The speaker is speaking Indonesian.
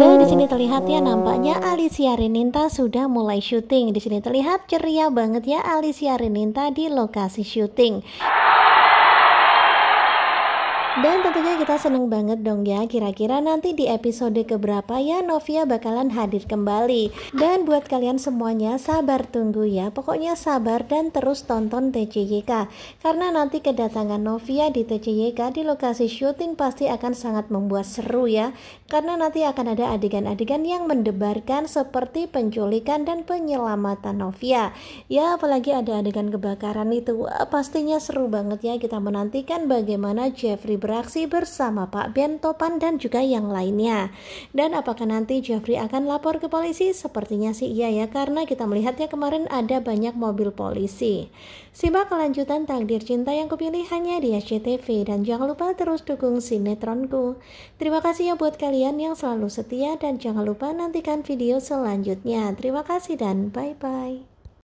Dan di sini terlihat ya nampaknya Alicia Rininta sudah mulai syuting. Di sini terlihat ceria banget ya Alicia Rininta di lokasi syuting. Dan tentunya kita seneng banget dong ya Kira-kira nanti di episode keberapa ya Novia bakalan hadir kembali Dan buat kalian semuanya sabar tunggu ya Pokoknya sabar dan terus tonton TCYK Karena nanti kedatangan Novia di TCYK di lokasi syuting pasti akan sangat membuat seru ya Karena nanti akan ada adegan-adegan yang mendebarkan seperti penculikan dan penyelamatan Novia Ya apalagi ada adegan kebakaran itu eh, Pastinya seru banget ya kita menantikan bagaimana Jeffrey beraksi bersama Pak Ben Topan dan juga yang lainnya. Dan apakah nanti Jeffrey akan lapor ke polisi? Sepertinya sih iya ya karena kita melihatnya kemarin ada banyak mobil polisi. Simak kelanjutan takdir cinta yang kupilih hanya di SCTV dan jangan lupa terus dukung sinetronku. Terima kasih ya buat kalian yang selalu setia dan jangan lupa nantikan video selanjutnya. Terima kasih dan bye-bye.